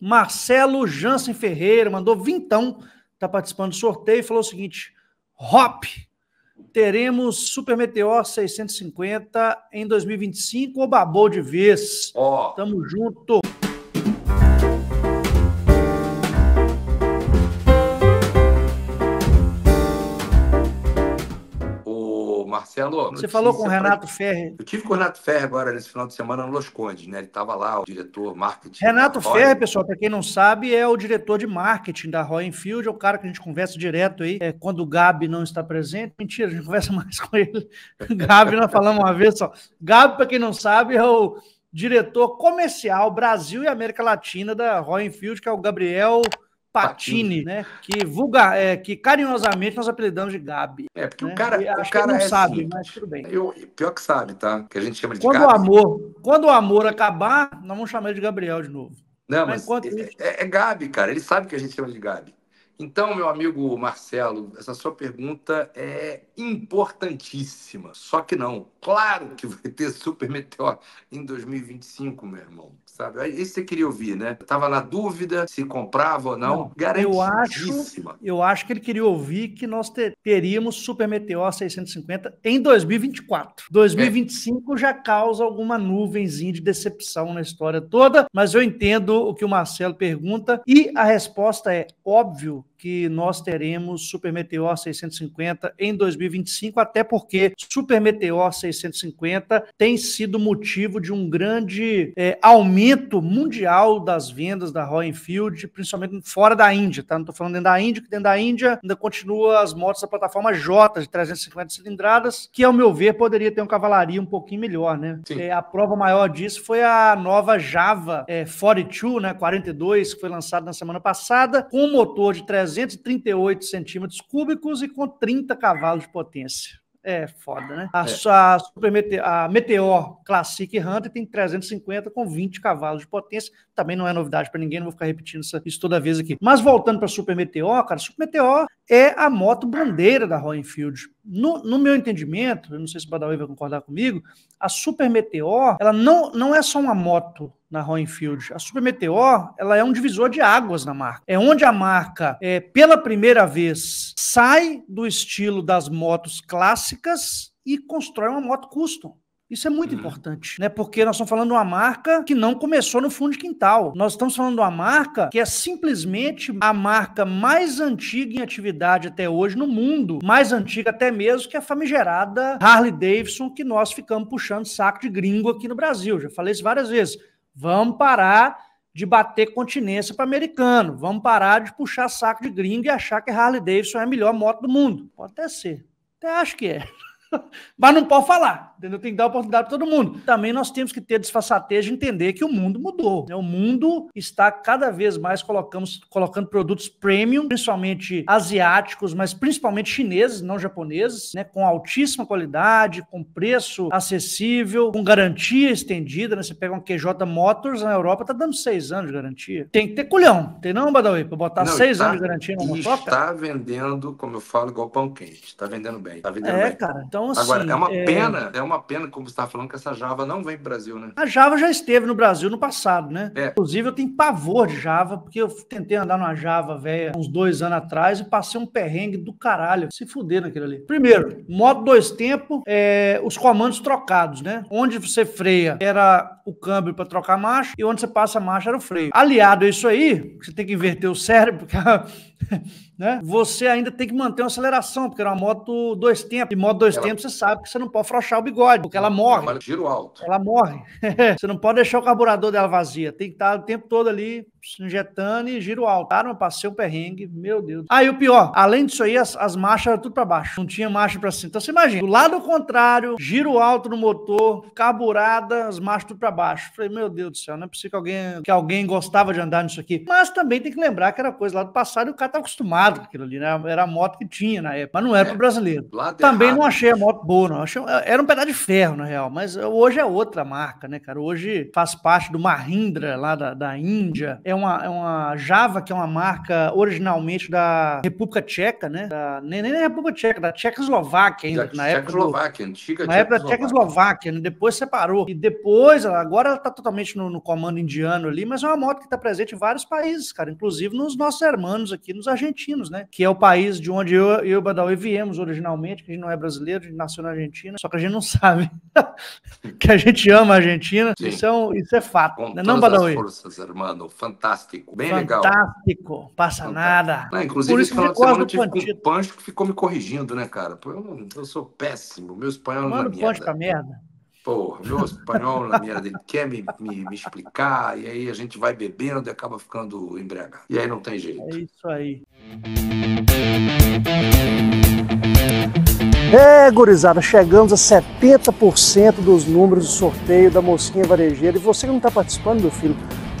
Marcelo Jansen Ferreira mandou vintão, está participando do sorteio, falou o seguinte: Hop, teremos Super Meteor 650 em 2025 ou babou de vez? oh. Tamo junto. Você falou com o Renato pra... Ferre. Eu tive com o Renato Ferre agora nesse final de semana no Los Condes, né? Ele estava lá, o diretor marketing. Renato Ferre, pessoal, para quem não sabe, é o diretor de marketing da Roy Enfield, é o cara que a gente conversa direto aí. É, quando o Gabi não está presente, mentira, a gente conversa mais com ele. Gabi, nós falamos uma vez só. Gabi, para quem não sabe, é o diretor comercial Brasil e América Latina da Roy Enfield, que é o Gabriel. Patini, né? Que vulga, é, que carinhosamente nós apelidamos de Gabi. É, porque né? o cara, o cara não é sabe, assim, mas tudo bem. Eu, pior que sabe, tá? Que a gente chama de quando Gabi. O amor, quando o amor acabar, nós vamos chamar ele de Gabriel de novo. Não, mas, mas é, isso... é, é, Gabi, cara. Ele sabe que a gente chama de Gabi. Então, meu amigo Marcelo, essa sua pergunta é importantíssima. Só que não. Claro que vai ter super meteor em 2025, meu irmão. Sabe? Isso você queria ouvir, né? tava na dúvida se comprava ou não. não eu acho, eu acho que ele queria ouvir que nós ter, teríamos super meteor 650 em 2024. 2025 é. já causa alguma nuvenzinha de decepção na história toda, mas eu entendo o que o Marcelo pergunta e a resposta é óbvio que nós teremos Super Meteor 650 em 2025, até porque Super Meteor 650 tem sido motivo de um grande é, aumento mundial das vendas da Royal Enfield, principalmente fora da Índia, tá? Não estou falando dentro da Índia, que dentro da Índia ainda continua as motos da plataforma J de 350 cilindradas, que ao meu ver poderia ter uma cavalaria um pouquinho melhor, né? É, a prova maior disso foi a nova Java é, eh, 42, né, 42, que foi lançada na semana passada, com um motor de 300 338 centímetros cúbicos e com 30 cavalos de potência. É foda, né? A, é. a, Meteor, a Meteor Classic Hunter tem 350 com 20 cavalos de potência, também não é novidade para ninguém, não vou ficar repetindo isso toda vez aqui. Mas voltando para Super Meteor, cara, Super Meteor é a moto bandeira da Royal Enfield. No, no, meu entendimento, eu não sei se o Badawi vai concordar comigo, a Super Meteor, ela não, não é só uma moto na Royal Enfield. A Super Meteor, ela é um divisor de águas na marca. É onde a marca, é, pela primeira vez, sai do estilo das motos clássicas e constrói uma moto custom. Isso é muito hum. importante, né? Porque nós estamos falando de uma marca que não começou no fundo de quintal. Nós estamos falando de uma marca que é simplesmente a marca mais antiga em atividade até hoje no mundo, mais antiga até mesmo que a famigerada Harley Davidson, que nós ficamos puxando saco de gringo aqui no Brasil. Já falei isso várias vezes. Vamos parar de bater continência para americano. Vamos parar de puxar saco de gringo e achar que a Harley Davidson é a melhor moto do mundo. Pode até ser. Até acho que é. Mas não pode falar, entendeu? Tem que dar oportunidade para todo mundo. Também nós temos que ter desfaçatez de entender que o mundo mudou. Né? O mundo está cada vez mais colocamos, colocando produtos premium, principalmente asiáticos, mas principalmente chineses, não japoneses, né? com altíssima qualidade, com preço acessível, com garantia estendida. Né? Você pega uma QJ Motors na Europa, tá dando seis anos de garantia. Tem que ter culhão, tem não, Badawi, para botar não, seis tá, anos de garantia na motoca? está vendendo, como eu falo, igual pão quente. Está vendendo bem. Tá vendendo é, bem. cara. Então, então, assim. Agora, é uma é... pena, é uma pena, como você está falando, que essa Java não vem para o Brasil, né? A Java já esteve no Brasil no passado, né? É. Inclusive, eu tenho pavor de Java, porque eu tentei andar numa Java velha uns dois anos atrás e passei um perrengue do caralho. Se fuder naquilo ali. Primeiro, modo dois tempos, é, os comandos trocados, né? Onde você freia era o câmbio para trocar marcha e onde você passa a marcha era o freio. Aliado a isso aí, você tem que inverter o cérebro, porque. né? Você ainda tem que manter uma aceleração, porque era uma moto dois tempos. E moto dois ela... tempos, você sabe que você não pode afrouxar o bigode, porque ela morre. Ela alto. Ela morre. você não pode deixar o carburador dela vazia. Tem que estar o tempo todo ali injetando e giro alto. Cara, eu passei o perrengue, meu Deus. Aí ah, o pior, além disso aí, as, as marchas eram tudo para baixo. Não tinha marcha para cima. Então você imagina, do lado contrário, giro alto no motor, carburada, as marchas tudo para baixo. Falei, meu Deus do céu, não é possível que alguém, que alguém gostava de andar nisso aqui. Mas também tem que lembrar que era coisa lá do passado e o cara tá acostumado com aquilo ali, né? Era a moto que tinha na época, mas não era é, pro brasileiro. Também errado. não achei a moto boa, não. Achei, era um pedaço de ferro, na real, mas hoje é outra marca, né, cara? Hoje faz parte do Mahindra lá da, da Índia. É uma, é uma Java, que é uma marca originalmente da República Tcheca, né? Da, nem, nem da República Tcheca, da Tchecoslováquia ainda. Da na Tchecoslováquia, época do, antiga Na época da Tchecoslováquia, né? depois separou. E depois, agora ela está totalmente no, no, comando indiano ali, mas é uma moto que está presente em vários países, cara, inclusive nos nossos hermanos aqui, nos argentinos, né? Que é o país de onde eu, eu e o Badawi viemos originalmente, que a gente não é brasileiro, a gente nasceu na Argentina, só que a gente não sabe que a gente ama a Argentina. Isso é, um, isso é fato. Com né? não, Badawi? forças, irmão, Fantástico fantástico. Bem fantástico, legal. Fantástico, passa fantástico. nada. Ah, inclusive, Por isso final de semana eu tive com Pancho que ficou me corrigindo, né, cara? Pô, eu, eu sou péssimo, meu espanhol não é merda. Pra merda. Porra, meu espanhol na é merda, ele quer me, me, me, explicar, e aí a gente vai bebendo e acaba ficando embriagado. E aí não tem jeito. É isso aí. É, gurizada, chegamos a 70% dos números do sorteio da mocinha Varejeira. E você que não está participando, meu filho,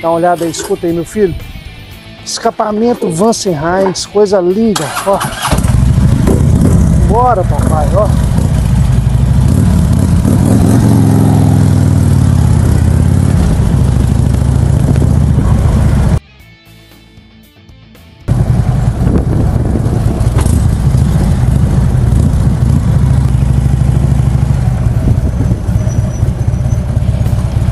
Dá uma olhada aí, escuta aí, meu filho. Escapamento Vansenheims, coisa linda, ó. Bora, papai, ó.